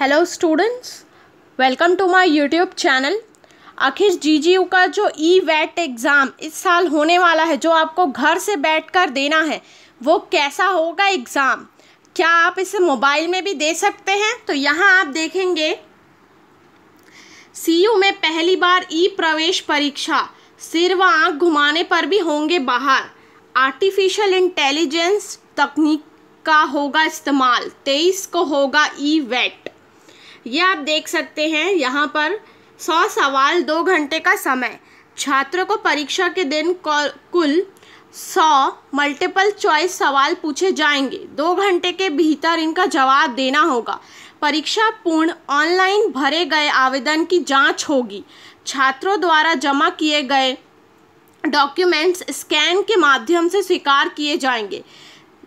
hello students welcome to my YouTube channel आखिर GGU का जो ई वैट एग्ज़ाम इस साल होने वाला है जो आपको घर से बैठकर देना है वो कैसा होगा एग्ज़ाम क्या आप इसे मोबाइल में भी दे सकते हैं तो यहाँ आप देखेंगे सीयू में पहली बार ई प्रवेश परीक्षा सिर व आँख घुमाने पर भी होंगे बाहर आर्टिफिशियल इंटेलिजेंस तकनीक का होगा इस्तेमाल तेईस को होगा ई वैट ये आप देख सकते हैं यहाँ पर सौ सवाल दो घंटे का समय छात्रों को परीक्षा के दिन कुल सौ मल्टीपल चॉइस सवाल पूछे जाएंगे दो घंटे के भीतर इनका जवाब देना होगा परीक्षा पूर्ण ऑनलाइन भरे गए आवेदन की जांच होगी छात्रों द्वारा जमा किए गए डॉक्यूमेंट्स स्कैन के माध्यम से स्वीकार किए जाएंगे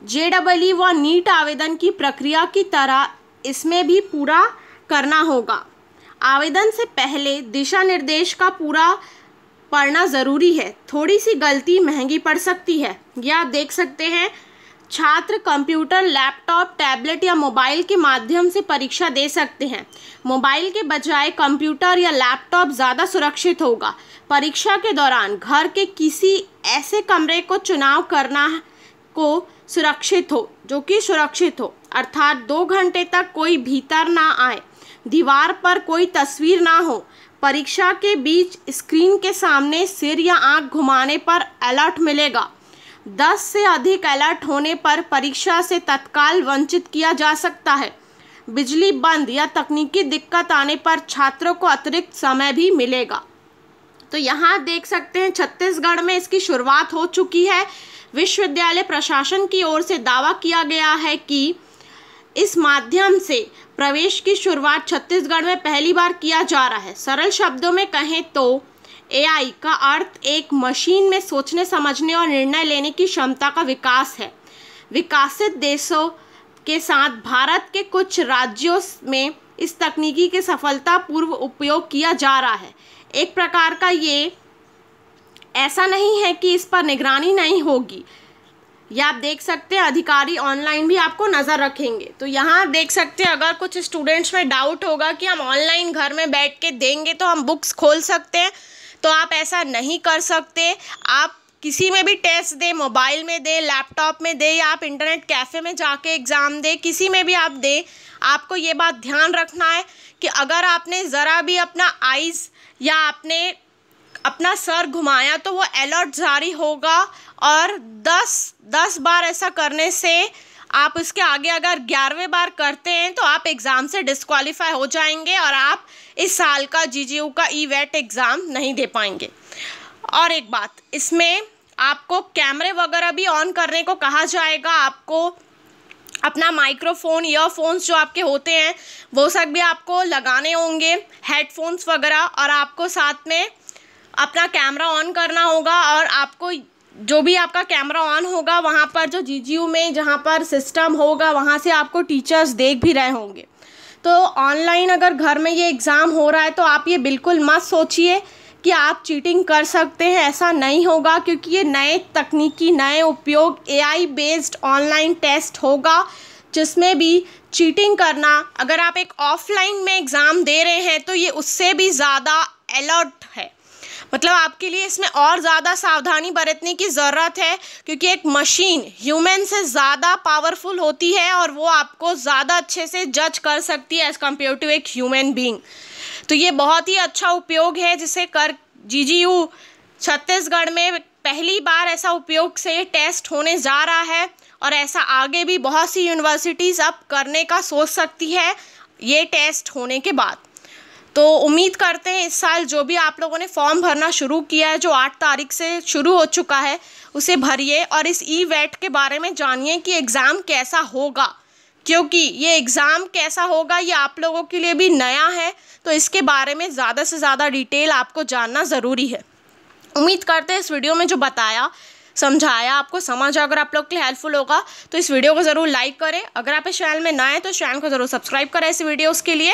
जे डबल ई व नीट आवेदन की प्रक्रिया की तरह इसमें भी पूरा करना होगा आवेदन से पहले दिशा निर्देश का पूरा पढ़ना ज़रूरी है थोड़ी सी गलती महंगी पड़ सकती है यह आप देख सकते हैं छात्र कंप्यूटर लैपटॉप टैबलेट या मोबाइल के माध्यम से परीक्षा दे सकते हैं मोबाइल के बजाय कंप्यूटर या लैपटॉप ज़्यादा सुरक्षित होगा परीक्षा के दौरान घर के किसी ऐसे कमरे को चुनाव करना को सुरक्षित हो जो कि सुरक्षित हो अर्थात दो घंटे तक कोई भीतर ना आए दीवार पर कोई तस्वीर ना हो परीक्षा के बीच स्क्रीन के सामने सिर या आंख घुमाने पर अलर्ट मिलेगा दस से अधिक अलर्ट होने पर परीक्षा से तत्काल वंचित किया जा सकता है बिजली बंद या तकनीकी दिक्कत आने पर छात्रों को अतिरिक्त समय भी मिलेगा तो यहाँ देख सकते हैं छत्तीसगढ़ में इसकी शुरुआत हो चुकी है विश्वविद्यालय प्रशासन की ओर से दावा किया गया है कि इस माध्यम से प्रवेश की शुरुआत छत्तीसगढ़ में पहली बार किया जा रहा है सरल शब्दों में कहें तो एआई का अर्थ एक मशीन में सोचने समझने और निर्णय लेने की क्षमता का विकास है विकासित देशों के साथ भारत के कुछ राज्यों में इस तकनीकी के सफलतापूर्व उपयोग किया जा रहा है एक प्रकार का ये ऐसा नहीं है कि इस पर निगरानी नहीं होगी या आप देख सकते हैं अधिकारी ऑनलाइन भी आपको नज़र रखेंगे तो यहाँ देख सकते हैं अगर कुछ स्टूडेंट्स में डाउट होगा कि हम ऑनलाइन घर में बैठ के देंगे तो हम बुक्स खोल सकते हैं तो आप ऐसा नहीं कर सकते आप किसी में भी टेस्ट दें मोबाइल में दें लैपटॉप में दें या आप इंटरनेट कैफ़े में जाके एग्ज़ाम दें किसी में भी आप दें आपको ये बात ध्यान रखना है कि अगर आपने ज़रा भी अपना आइज़ या आपने अपना सर घुमाया तो वो अलर्ट जारी होगा और दस दस बार ऐसा करने से आप उसके आगे अगर ग्यारहवें बार करते हैं तो आप एग्ज़ाम से डिसक्वालीफाई हो जाएंगे और आप इस साल का जी का ई वेट एग्ज़ाम नहीं दे पाएंगे और एक बात इसमें आपको कैमरे वगैरह भी ऑन करने को कहा जाएगा आपको अपना माइक्रोफोन ईयरफोन्स जो आपके होते हैं वो सब भी आपको लगाने होंगे हेडफोन्स वगैरह और आपको साथ में अपना कैमरा ऑन करना होगा और आपको जो भी आपका कैमरा ऑन होगा वहाँ पर जो जी में जहाँ पर सिस्टम होगा वहाँ से आपको टीचर्स देख भी रहे होंगे तो ऑनलाइन अगर घर में ये एग्ज़ाम हो रहा है तो आप ये बिल्कुल मत सोचिए कि आप चीटिंग कर सकते हैं ऐसा नहीं होगा क्योंकि ये नए तकनीकी नए उपयोग एआई बेस्ड ऑनलाइन टेस्ट होगा जिसमें भी चीटिंग करना अगर आप एक ऑफलाइन में एग्ज़ाम दे रहे हैं तो ये उससे भी ज़्यादा अलर्ट है मतलब आपके लिए इसमें और ज़्यादा सावधानी बरतने की ज़रूरत है क्योंकि एक मशीन ह्यूमन से ज़्यादा पावरफुल होती है और वो आपको ज़्यादा अच्छे से जज कर सकती है एज़ कम्पेयर टू एक ह्यूमन बींग तो ये बहुत ही अच्छा उपयोग है जिसे कर जी छत्तीसगढ़ में पहली बार ऐसा उपयोग से टेस्ट होने जा रहा है और ऐसा आगे भी बहुत सी यूनिवर्सिटीज़ अब करने का सोच सकती है ये टेस्ट होने के बाद तो उम्मीद करते हैं इस साल जो भी आप लोगों ने फॉर्म भरना शुरू किया है जो आठ तारीख से शुरू हो चुका है उसे भरिए और इस ई वेट के बारे में जानिए कि एग्ज़ाम कैसा होगा क्योंकि ये एग्ज़ाम कैसा होगा ये आप लोगों के लिए भी नया है तो इसके बारे में ज़्यादा से ज़्यादा डिटेल आपको जानना ज़रूरी है उम्मीद करते हैं इस वीडियो में जो बताया समझाया आपको समझ अगर आप लोग के लिए हेल्पफुल होगा तो इस वीडियो को ज़रूर लाइक करें अगर आप इस चैनल में नए हैं तो चैनल को ज़रूर सब्सक्राइब करें इस वीडियोज़ के लिए